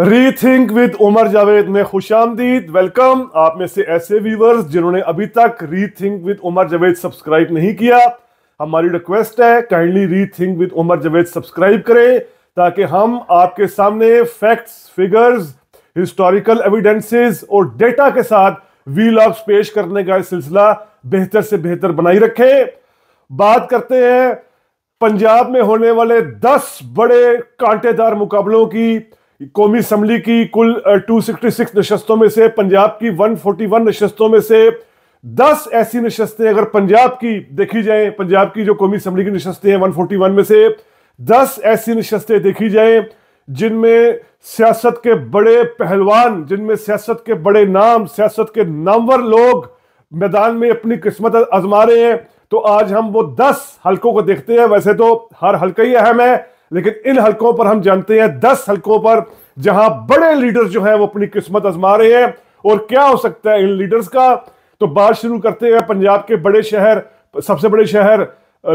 rethink with Umar Javed में खुश आमदीद वेलकम आप में से ऐसे व्यूवर्स जिन्होंने अभी तक rethink with Umar Javed subscribe नहीं किया हमारी रिक्वेस्ट है kindly rethink with Umar Javed subscribe करें ताकि हम आपके सामने फैक्ट्स फिगर्स हिस्टोरिकल एविडेंसेस और डेटा के साथ वी लॉग्स पेश करने का सिलसिला बेहतर से बेहतर बनाई रखें बात करते हैं पंजाब में होने वाले 10 बड़े कांटेदार मुकाबलों की कौमी असम्बली की कुल 266 नशस्तों में से पंजाब की 141 नशस्तों में से 10 ऐसी नशस्तें अगर पंजाब की देखी जाए पंजाब की जो कौमी असम्बली की नशस्तें हैं 141 में से 10 ऐसी नशस्तें देखी जाए जिनमें सियासत के बड़े पहलवान जिनमें सियासत के बड़े नाम सियासत के नामवर लोग मैदान में अपनी किस्मत आजमा रहे हैं तो आज हम वो दस हलकों को देखते हैं वैसे तो हर हल्का ही अहम है लेकिन इन हलकों पर हम जानते हैं दस हलकों पर जहां बड़े लीडर्स जो हैं वो अपनी किस्मत आजमा रहे हैं और क्या हो सकता है इन लीडर्स का तो बात शुरू करते हैं पंजाब के बड़े शहर सबसे बड़े शहर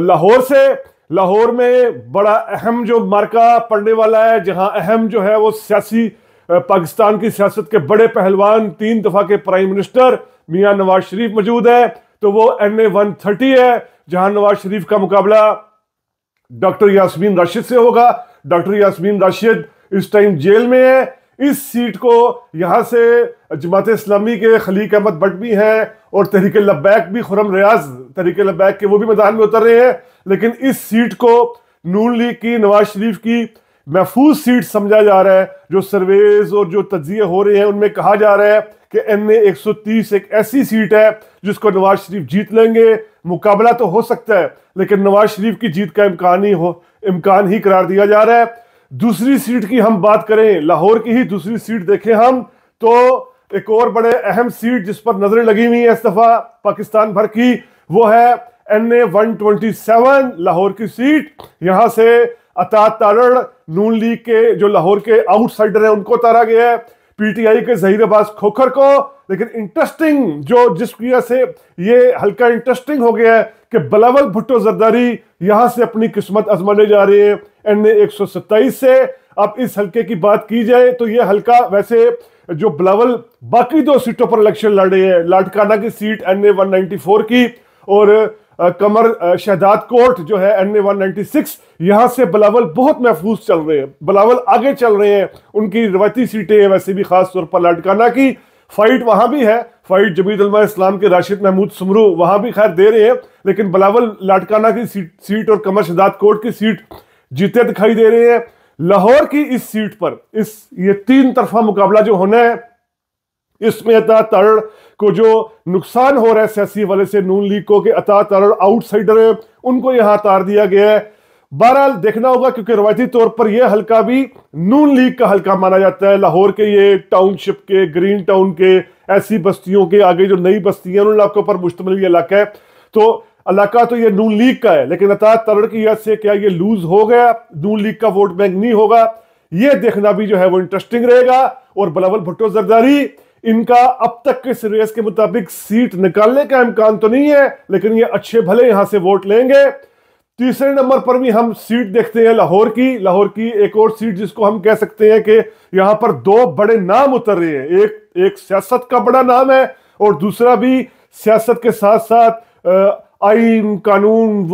लाहौर से लाहौर में बड़ा अहम जो मार्का पड़ने वाला है जहां अहम जो है वो सियासी पाकिस्तान की सियासत के बड़े पहलवान तीन दफा के प्राइम मिनिस्टर मियाँ नवाज शरीफ मौजूद है तो वो एन ए वन थर्टी है जहां नवाज शरीफ का मुकाबला डॉक्टर यासमीन राशिद से होगा डॉक्टर यासमीन राशिद इस टाइम जेल में है इस सीट को यहाँ से जमात इस्लामी के खलीक अहमद बट भी हैं और तहरीक लब्बैक भी खुरम रियाज तहरीक लब्बैक के वो भी मैदान में उतर रहे हैं लेकिन इस सीट को नून लीग की नवाज शरीफ की महफूज सीट समझा जा रहा है जो सर्वेज और जो तजिए हो रहे हैं उनमें कहा जा रहा है कि एन ए एक एक ऐसी सीट है जिसको नवाज शरीफ जीत लेंगे मुकाबला तो हो सकता है लेकिन नवाज शरीफ की जीत का इम्कान ही हो इम्कान ही करार दिया जा रहा है दूसरी सीट की हम बात करें लाहौर की ही दूसरी सीट देखें हम तो एक और बड़े अहम सीट जिस पर नजरें लगी हुई है इस दफा पाकिस्तान भर की वो है N A one twenty seven Lahore की सीट यहां से अता तारण नून लीग के जो लाहौर के आउटसाइडर हैं उनको उतारा गया है पीटीआई के जहीर अब्बास खोखर को लेकिन इंटरेस्टिंग जो जिस वजह से ये हल्का इंटरेस्टिंग हो गया है कि बलावल भुट्टो जरदारी यहां से अपनी किस्मत आजमाने जा रहे हैं एन ए एक से अब इस हल्के की बात की जाए तो ये हल्का वैसे जो बलावल बाकी दो सीटों पर इलेक्शन लड़ रहे हैं लाटकाना की सीट एन ए की और कमर शहदाद कोर्ट जो है N A one ninety six यहाँ से बलावल बहुत महफूज चल रहे हैं बलावल आगे चल रहे हैं उनकी रवायती सीटें वैसे भी खास तौर पर लाडकाना की फाइट वहाँ भी है फाइट जमीद इस्लाम के राशिद महमूद समरू वहाँ भी खैर दे रहे हैं लेकिन बलावल लाटकाना की सीट सीट और कमर शहदाद कोर्ट की सीट जीते दिखाई दे रहे हैं लाहौर की इस सीट पर इस ये तीन तरफा मुकाबला जो होना है इसमें अता तरण को जो नुकसान हो रहा है सियासी वाले से नून लीग को कि अता तरण आउटसाइडर है उनको यहां तार दिया गया है बहरहाल देखना होगा क्योंकि रवायती तौर पर यह हल्का भी नून लीग का हल्का माना जाता है लाहौर के ये टाउनशिप के ग्रीन टाउन के ऐसी बस्तियों के आगे जो नई बस्तियां उन इलाकों पर मुश्तमिल ये इलाका है तो इलाका तो ये नून लीग का है लेकिन अता तरण की याद से क्या ये लूज हो गया नून लीग का वोट बैंक नहीं होगा ये देखना भी जो है वो इंटरेस्टिंग रहेगा और बलावल भुट्टो जरदारी इनका अब तक के सीरीज के मुताबिक सीट निकालने का इम्कान तो नहीं है लेकिन ये अच्छे भले यहां से वोट लेंगे तीसरे नंबर पर भी हम सीट देखते हैं लाहौर की लाहौर की एक और सीट जिसको हम कह सकते हैं कि यहां पर दो बड़े नाम उतर रहे हैं एक एक सियासत का बड़ा नाम है और दूसरा भी सियासत के साथ साथ आइन कानून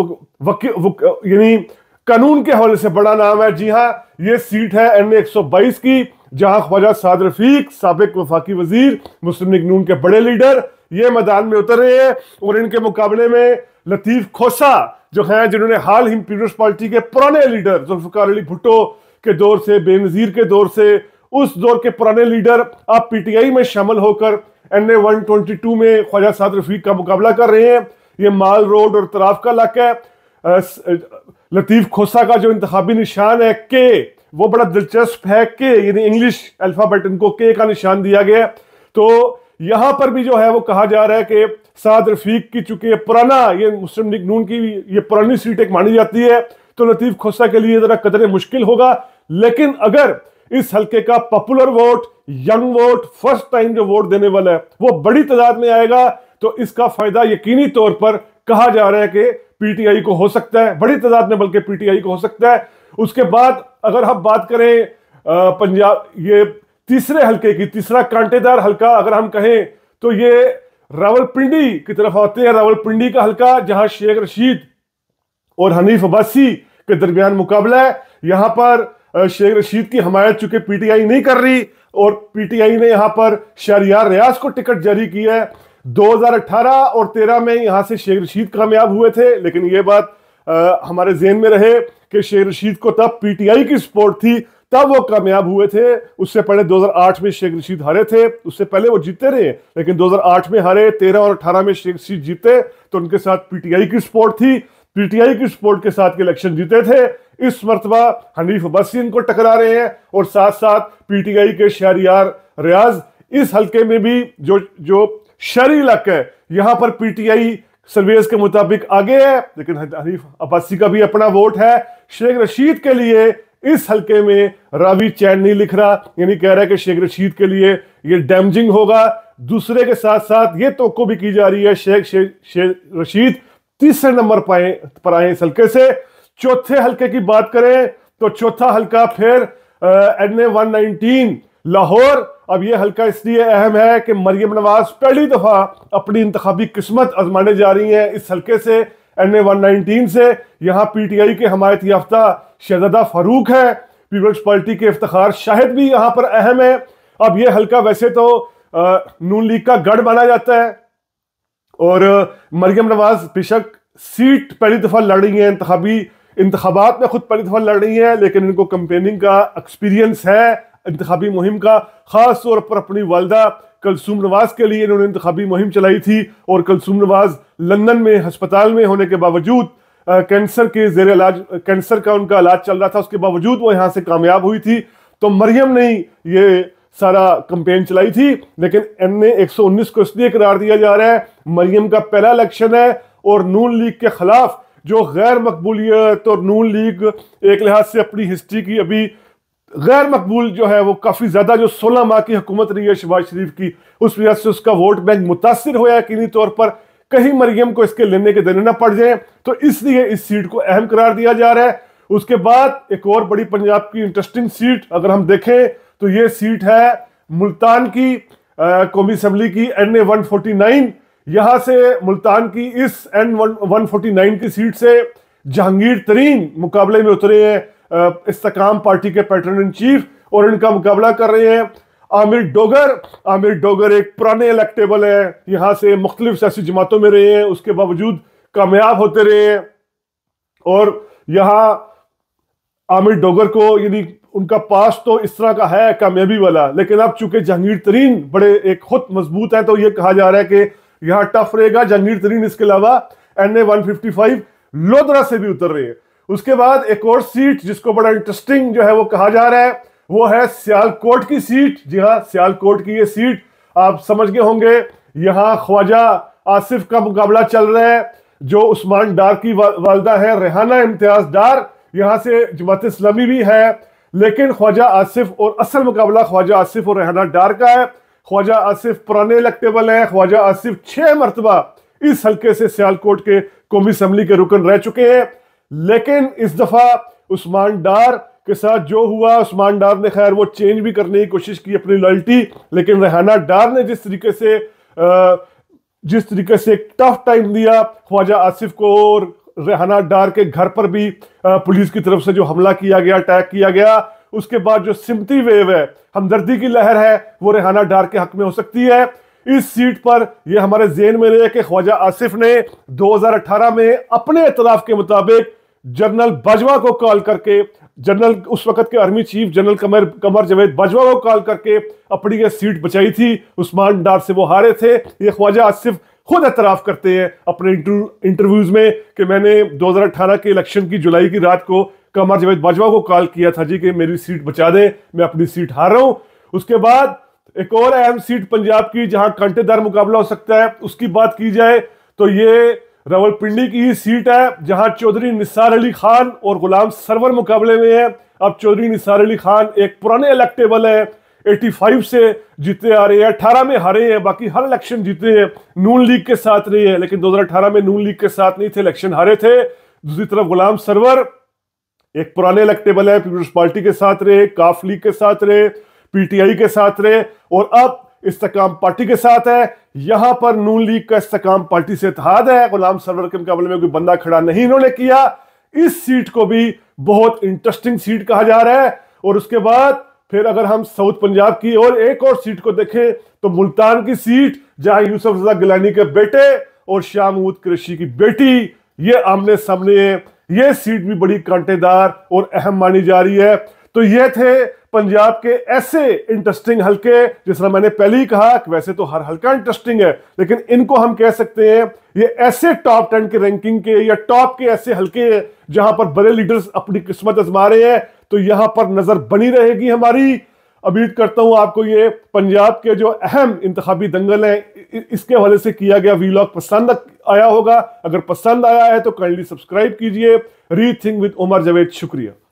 यानी कानून के हवाले से बड़ा नाम है जी हाँ ये सीट है एन एक सौ बाईस की जहां ख्वाजा साद रफीक सबक वफाकी वजीर मुस्लिम लीग नून के बड़े लीडर ये मैदान में उतर रहे हैं और इनके मुकाबले में लतीफ खोसा जो है जिन्होंने हाल ही पीपल्स पार्टी के पुराने लीडर जुल्फकार अली भुट्टो के दौर से बेनजीर के दौर से उस दौर के पुराने लीडर अब पीटीआई में शामिल होकर N A one twenty two में ख्वाजा साद रफीक का मुकाबला कर रहे हैं ये माल रोड और तराफ का इलाका है लतीफ़ खोसा का जो इंतबी निशान है के वो बड़ा दिलचस्प है के यानी इंग्लिश अल्फ़ाबेट इनको के का निशान दिया गया तो यहाँ पर भी जो है वो कहा जा रहा है कि साद रफीक की चूंकि पुराना ये मुस्लिम लीग नून की ये पुरानी सीट एक मानी जाती है तो लतीफ़ खोसा के लिए ज़रा कदर मुश्किल होगा लेकिन अगर इस हल्के का popular vote young vote first time जो वोट देने वाला है वो बड़ी तादाद में आएगा तो इसका फायदा यकीनी तौर पर कहा जा रहा है कि पीटीआई को हो सकता है बड़ी तादाद में बल्कि पीटीआई को हो सकता है उसके बाद अगर हम बात करें पंजाब ये तीसरे हलके की तीसरा कांटेदार हलका अगर हम कहें तो ये रावलपिंडी की तरफ आते हैं रावलपिंडी का हलका जहां शेख रशीद और हनीफ अब्बासी के दरमियान मुकाबला है यहां पर शेख रशीद की हमायत चूंकि पीटीआई नहीं कर रही और पीटीआई ने यहां पर शहरियार रियाज को टिकट जारी किया है 2018 और 13 में यहाँ से शेख रशीद कामयाब हुए थे लेकिन ये बात आ, हमारे जेन में रहे कि शेख रशीद को तब पीटीआई की सपोर्ट थी तब वो कामयाब हुए थे उससे पहले 2008 में शेख रशीद हारे थे उससे पहले वो जीते रहे लेकिन 2008 में हारे 13 और 18 में शेख रशीद जीते तो उनके साथ पीटीआई की सपोर्ट थी पीटीआई की सपोर्ट के साथ के इलेक्शन जीते थे इस मरतबा हनीफ अब्बासी इनको टकरा रहे हैं और साथ साथ पीटीआई के शहरियार रियाज इस हलके में भी जो जो शहरी इलाका है यहां पर पीटीआई सर्वेस के मुताबिक आगे है लेकिन हनीफ अब्बासी का भी अपना वोट है शेख रशीद के लिए इस हलके में रावी चैन नहीं लिख रहा यानी कह रहा है कि शेख रशीद के लिए ये डैमजिंग होगा दूसरे के साथ साथ ये तो भी की जा रही है शेख शेख शे, रशीद तीसरे नंबर पर आए इस हल्के से चौथे हलके की बात करें तो चौथा हलका फिर N A one nineteen Lahore अब यह हल्का इसलिए अहम है कि मरियम नवाज पहली दफ़ा अपनी इंतबी किस्मत आजमाने जा रही है इस हल्के से एन ए वन नाइनटीन से यहाँ पी टी आई के हमायत याफ्ता शहजादा फ़ारूक है पीपल्स पार्टी के इफ्तार शाहिद भी यहाँ पर अहम है अब यह हल्का वैसे तो नून लीग का गढ़ माना जाता है और मरियम नवाज बेशक सीट पहली दफ़ा लड़ रही है इंतबी इंतबात में ख़ुद पहली दफ़ा लड़ रही है लेकिन इनको कंपेनिंग का एक्सपीरियंस है इंतबी मुहिम का खास तौर पर अपनी वालदा कलसूम नवाज के लिए इन्होंने इंतबी मुहिम चलाई थी और कलसूम नवाज लंदन में हस्पताल में होने के बावजूद कैंसर के जेर इलाज कैंसर का उनका इलाज चल रहा था उसके बावजूद वो यहाँ से कामयाब हुई थी तो मरियम ने ये सारा कंपेन चलाई थी लेकिन एन ए एक को इसलिए करार दिया जा रहा है मरियम का पहला इलेक्शन है और नून लीग के खिलाफ जो गैर मकबूलियत और नून लीग एक लिहाज से अपनी हिस्ट्री की अभी गैर मकबूल जो है वो काफ़ी ज़्यादा जो सोलह माह की हुकूमत रही है शहबाज शरीफ की उस वजह से उसका वोट बैंक मुतासर होया यकीनी तौर पर कहीं मरियम को इसके लेने के देने ना पड़ जाए तो इसलिए इस सीट को अहम करार दिया जा रहा है उसके बाद एक और बड़ी पंजाब की इंटरेस्टिंग सीट अगर हम देखें तो ये सीट है मुल्तान की कौमी असम्बली की N A one forty nine यहां से मुल्तान की इस N one one forty nine की सीट से जहांगीर तरीन मुकाबले में उतरे हैं इस्तकाम पार्टी के पैटर्न इन चीफ और इनका मुकाबला कर रहे हैं आमिर डोगर आमिर डोगर एक पुराने इलेक्टेबल है यहाँ से मुख्तलिफ सियासी जमातों में रहे हैं उसके बावजूद कामयाब होते रहे हैं और यहाँ आमिर डोगर को यानी उनका पास तो इस तरह का है कामयाबी वाला लेकिन अब चूंकि जहांगीर तरीन बड़े एक खुद मजबूत है तो ये कहा जा रहा है कि यहाँ टफ रहेगा जहांगीर तरीन इसके अलावा N A one fifty five Lodhran से भी उतर रहे हैं उसके बाद एक और सीट जिसको बड़ा इंटरेस्टिंग जो है वो कहा जा रहा है वो है सियालकोट की सीट जी हाँ सियालकोट की ये सीट आप समझ गए होंगे यहाँ ख्वाजा आसिफ का मुकाबला चल रहा है जो उस्मान डार की वालदा है रेहाना इम्तियाज डार यहाँ से जमात इस्लामी भी है लेकिन ख्वाजा आसिफ और असल मुकाबला ख्वाजा आसिफ और रेहाना डार का है ख्वाजा आसिफ पुराने इलेक्टेबल हैं ख्वाजा आसिफ छः मरतबा इस हल्के से सियालकोट के कौमी असम्बली के रुकन रह चुके हैं लेकिन इस दफा उस्मान डार के साथ जो हुआ उस्मान डार ने खैर वो चेंज भी करने की कोशिश की अपनी लॉयल्टी लेकिन रेहाना डार ने जिस तरीके से जिस तरीके से एक टफ टाइम दिया ख्वाजा आसिफ को और रेहाना डार के घर पर भी पुलिस की तरफ से जो हमला किया गया अटैक किया गया उसके बाद जो सिमती वेव है हमदर्दी की लहर है वो रेहाना डार के हक में हो सकती है इस सीट पर यह हमारे जेन में रहे कि ख्वाजा आसिफ ने 2018 में अपने इतराफ के मुताबिक जनरल बाजवा को कॉल करके जनरल उस वक्त के army chief general Qamar Qamar Javed Bajwa को कॉल करके अपनी ये सीट बचाई थी उस्मान डार से वो हारे थे ये ख्वाजा आसिफ खुद एतराफ़ करते हैं अपने इंटरव्यूज़ में कि मैंने 2018 के इलेक्शन की जुलाई की रात को कमर जवेद बाजवा को कॉल किया था जी कि मेरी सीट बचा दें मैं अपनी सीट हार रहा हूँ उसके बाद एक और अहम सीट पंजाब की जहाँ कांटेदार मुकाबला हो सकता है उसकी बात की जाए तो ये रावलपिंडी की सीट है जहां चौधरी निसार अली खान और गुलाम सरवर मुकाबले में है अब चौधरी निसार अली खान एक पुराने इलेक्टेबल है 85 से जीते आ रहे हैं 18 में हारे हैं बाकी हर इलेक्शन जीते हैं नून लीग के साथ नहीं है लेकिन 2018 में नून लीग के साथ नहीं थे इलेक्शन हारे थे दूसरी तरफ गुलाम सरवर एक पुराने इलेक्टेबल है पीपल्स पार्टी के साथ रहे काफ लीग के साथ रहे पीटीआई के साथ रहे और अब इस्तेकाम पार्टी के साथ है यहां पर नून लीग का इस्तेकाम पार्टी से इतिहाद तो है गुलाम सरवर के मुकाबले में कोई बंदा खड़ा नहीं इन्होंने किया इस सीट को भी बहुत इंटरेस्टिंग सीट कहा जा रहा है और उसके बाद फिर अगर हम साउथ पंजाब की और एक और सीट को देखें तो मुल्तान की सीट जहां यूसुफ रजा गिलानी के बेटे और श्यामूद कृषि की बेटी ये आमने सामने है ये सीट भी बड़ी कांटेदार और अहम मानी जा रही है तो ये थे पंजाब के ऐसे इंटरेस्टिंग हलके जिस तरह मैंने पहले ही कहा कि वैसे तो हर हलका इंटरेस्टिंग है लेकिन इनको हम कह सकते हैं ये ऐसे टॉप टेन के रैंकिंग के या टॉप के ऐसे हलके हैं जहां पर बड़े लीडर्स अपनी किस्मत आजमा रहे हैं तो यहां पर नजर बनी रहेगी हमारी उम्मीद करता हूं आपको ये पंजाब के जो अहम इंतबी दंगल हैं इसके हवाले से किया गया वीलॉग पसंद आया होगा अगर पसंद आया है तो काइंडली सब्सक्राइब कीजिए री थिंक विद उमर जवेद शुक्रिया